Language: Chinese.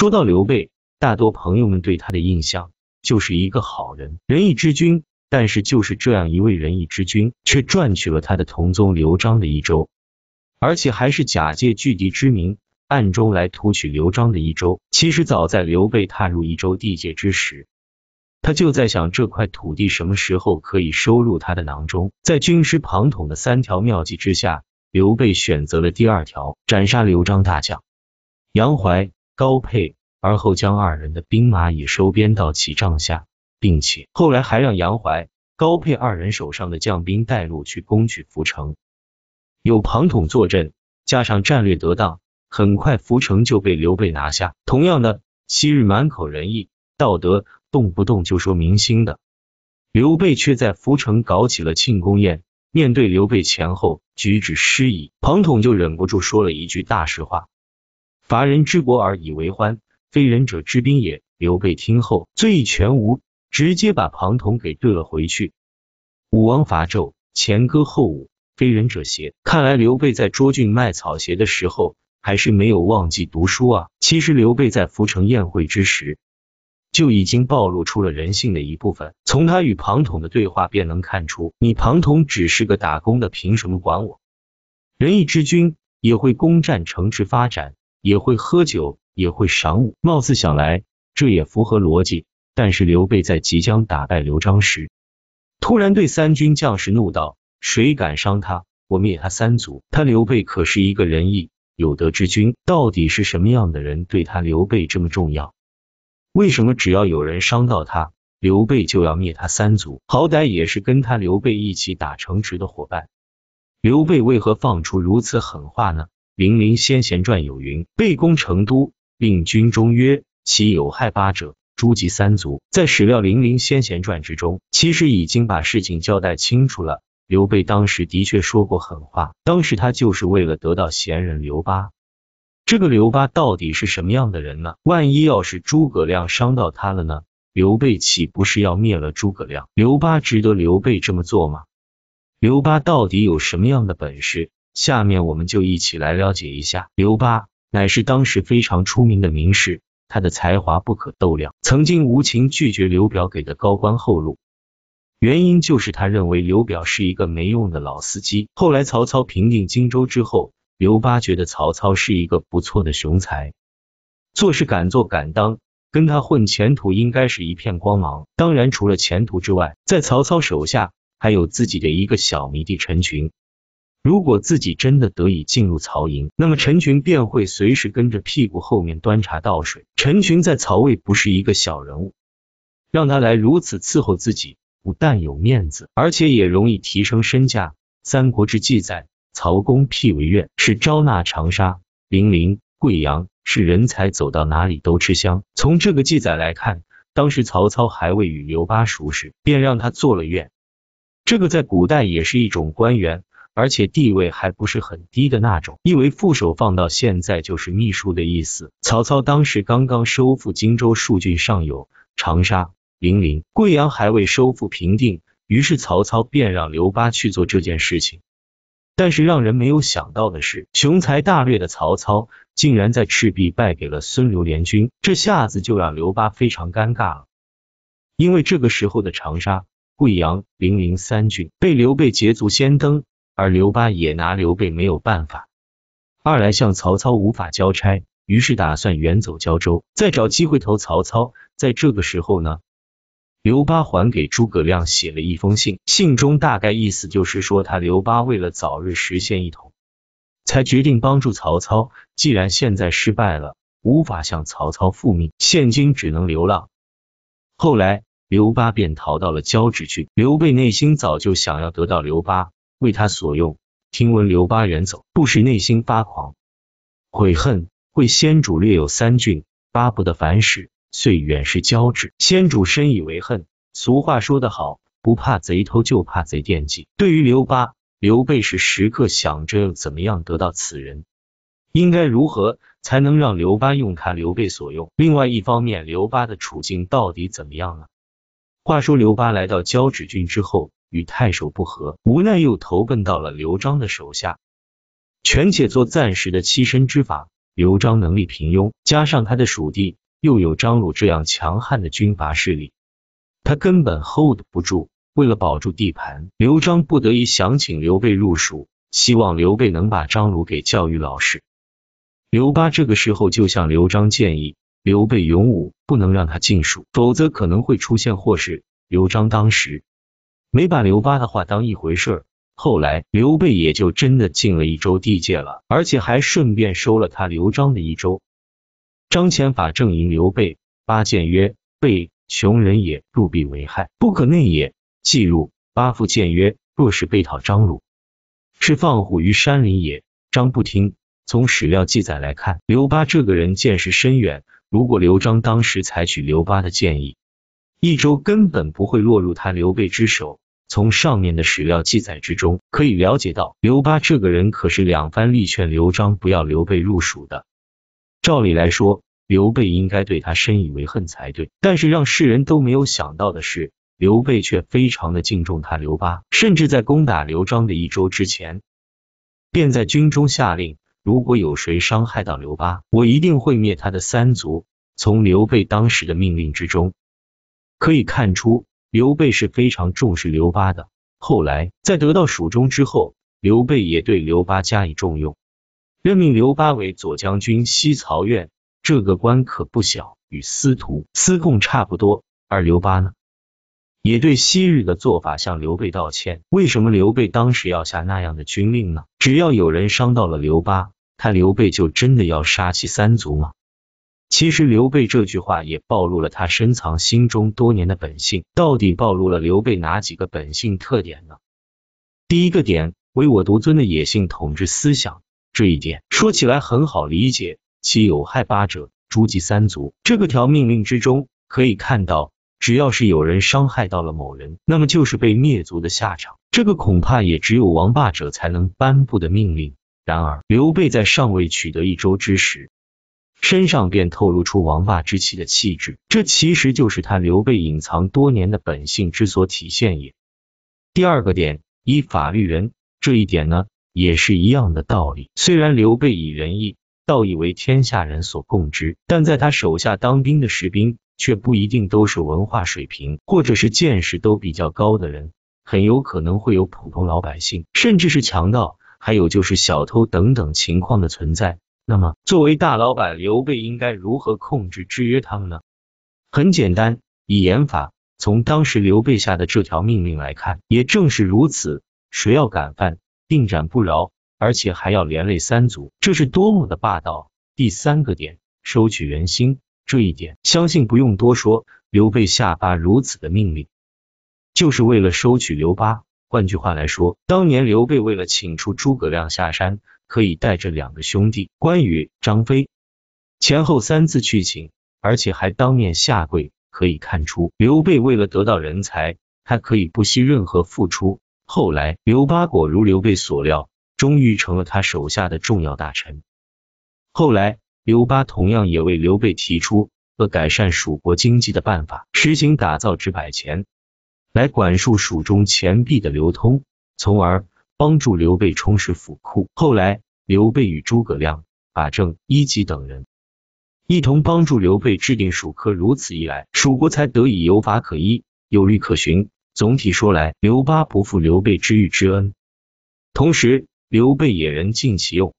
说到刘备，大多朋友们对他的印象就是一个好人，仁义之君。但是就是这样一位仁义之君，却赚取了他的同宗刘璋的一州，而且还是假借拒敌之名，暗中来图取刘璋的一州。其实早在刘备踏入益州地界之时，他就在想这块土地什么时候可以收入他的囊中。在军师庞统的三条妙计之下，刘备选择了第二条，斩杀刘璋大将杨怀。高沛，而后将二人的兵马也收编到其帐下，并且后来还让杨怀、高沛二人手上的将兵带路去攻取涪城。有庞统坐镇，加上战略得当，很快涪城就被刘备拿下。同样的，昔日满口仁义、道德，动不动就说明星的刘备，却在涪城搞起了庆功宴。面对刘备前后举止失仪，庞统就忍不住说了一句大实话。伐人之国而以为欢，非仁者之兵也。刘备听后，醉意全无，直接把庞统给怼了回去。武王伐纣，前歌后舞，非仁者邪？看来刘备在涿郡卖草鞋的时候，还是没有忘记读书啊。其实刘备在涪城宴会之时，就已经暴露出了人性的一部分。从他与庞统的对话便能看出，你庞统只是个打工的，凭什么管我？仁义之君也会攻占城池，发展。也会喝酒，也会赏舞，貌似想来这也符合逻辑。但是刘备在即将打败刘璋时，突然对三军将士怒道：“谁敢伤他，我灭他三族！他刘备可是一个仁义有德之君，到底是什么样的人对他刘备这么重要？为什么只要有人伤到他刘备，就要灭他三族？好歹也是跟他刘备一起打城池的伙伴，刘备为何放出如此狠话呢？”零陵先贤传》有云，背攻成都，令军中曰：“其有害八者，诛及三族。”在史料《零陵先贤传》之中，其实已经把事情交代清楚了。刘备当时的确说过狠话，当时他就是为了得到贤人刘巴。这个刘巴到底是什么样的人呢？万一要是诸葛亮伤到他了呢？刘备岂不是要灭了诸葛亮？刘巴值得刘备这么做吗？刘巴到底有什么样的本事？下面我们就一起来了解一下，刘巴乃是当时非常出名的名士，他的才华不可斗量。曾经无情拒绝刘表给的高官厚禄，原因就是他认为刘表是一个没用的老司机。后来曹操平定荆州之后，刘巴觉得曹操是一个不错的雄才，做事敢做敢当，跟他混前途应该是一片光芒。当然，除了前途之外，在曹操手下还有自己的一个小迷弟陈群。如果自己真的得以进入曹营，那么陈群便会随时跟着屁股后面端茶倒水。陈群在曹魏不是一个小人物，让他来如此伺候自己，不但有面子，而且也容易提升身价。《三国志》记载，曹公辟为院，是招纳长沙、零陵、贵阳是人才，走到哪里都吃香。从这个记载来看，当时曹操还未与刘巴熟识，便让他做了院。这个在古代也是一种官员。而且地位还不是很低的那种，因为副手放到现在就是秘书的意思。曹操当时刚刚收复荆州数郡，上有长沙、零陵、贵阳还未收复平定，于是曹操便让刘巴去做这件事情。但是让人没有想到的是，雄才大略的曹操竟然在赤壁败给了孙刘联军，这下子就让刘巴非常尴尬了。因为这个时候的长沙、贵阳、零陵三郡被刘备捷足先登。而刘巴也拿刘备没有办法，二来向曹操无法交差，于是打算远走交州，再找机会投曹操。在这个时候呢，刘巴还给诸葛亮写了一封信，信中大概意思就是说，他刘巴为了早日实现一统，才决定帮助曹操。既然现在失败了，无法向曹操复命，现今只能流浪。后来刘巴便逃到了交趾去。刘备内心早就想要得到刘巴。为他所用，听闻刘巴远走，不时内心发狂，悔恨。为先主略有三郡，巴不得凡事遂远视交趾。先主深以为恨。俗话说得好，不怕贼偷，就怕贼惦记。对于刘巴，刘备是时刻想着怎么样得到此人，应该如何才能让刘巴用他刘备所用？另外一方面，刘巴的处境到底怎么样了？话说刘巴来到交趾郡之后。与太守不和，无奈又投奔到了刘璋的手下，权且做暂时的栖身之法。刘璋能力平庸，加上他的属地又有张鲁这样强悍的军阀势力，他根本 hold 不住。为了保住地盘，刘璋不得已想请刘备入蜀，希望刘备能把张鲁给教育老实。刘巴这个时候就向刘璋建议，刘备勇武，不能让他进蜀，否则可能会出现祸事。刘璋当时。没把刘巴的话当一回事，后来刘备也就真的进了一州地界了，而且还顺便收了他刘璋的一州。张显法正迎刘备，八谏曰：“备，穷人也，入必为害，不可内也。”既入，八复谏曰：“若是被讨，张鲁是放虎于山林也。”张不听。从史料记载来看，刘巴这个人见识深远，如果刘璋当时采取刘巴的建议，益州根本不会落入他刘备之手。从上面的史料记载之中，可以了解到，刘巴这个人可是两番力劝刘璋不要刘备入蜀的。照理来说，刘备应该对他深以为恨才对。但是让世人都没有想到的是，刘备却非常的敬重他。刘巴甚至在攻打刘璋的一周之前，便在军中下令，如果有谁伤害到刘巴，我一定会灭他的三族。从刘备当时的命令之中，可以看出。刘备是非常重视刘巴的，后来在得到蜀中之后，刘备也对刘巴加以重用，任命刘巴为左将军西曹院，这个官可不小，与司徒、司空差不多。而刘巴呢，也对昔日的做法向刘备道歉。为什么刘备当时要下那样的军令呢？只要有人伤到了刘巴，他刘备就真的要杀其三族吗？其实刘备这句话也暴露了他深藏心中多年的本性，到底暴露了刘备哪几个本性特点呢？第一个点，唯我独尊的野性统治思想。这一点说起来很好理解，其有害八者，诛及三族。这个条命令之中可以看到，只要是有人伤害到了某人，那么就是被灭族的下场。这个恐怕也只有王霸者才能颁布的命令。然而，刘备在尚未取得一周之时。身上便透露出王霸之气的气质，这其实就是他刘备隐藏多年的本性之所体现也。第二个点，以法律人这一点呢，也是一样的道理。虽然刘备以仁义、道义为天下人所共知，但在他手下当兵的士兵却不一定都是文化水平或者是见识都比较高的人，很有可能会有普通老百姓，甚至是强盗，还有就是小偷等等情况的存在。那么，作为大老板，刘备应该如何控制制约他们呢？很简单，以严法。从当时刘备下的这条命令来看，也正是如此。谁要敢犯，定斩不饶，而且还要连累三族，这是多么的霸道！第三个点，收取人心，这一点相信不用多说。刘备下发如此的命令，就是为了收取刘巴。换句话来说，当年刘备为了请出诸葛亮下山。可以带着两个兄弟关羽、张飞前后三次去请，而且还当面下跪，可以看出刘备为了得到人才，他可以不惜任何付出。后来刘巴果如刘备所料，终于成了他手下的重要大臣。后来刘巴同样也为刘备提出了改善蜀国经济的办法，实行打造纸百钱来管束蜀中钱币的流通，从而。帮助刘备充实府库，后来刘备与诸葛亮、法正、伊级等人一同帮助刘备制定蜀科，如此一来，蜀国才得以有法可依，有律可循。总体说来，刘巴不负刘备知遇之恩，同时刘备也人尽其用。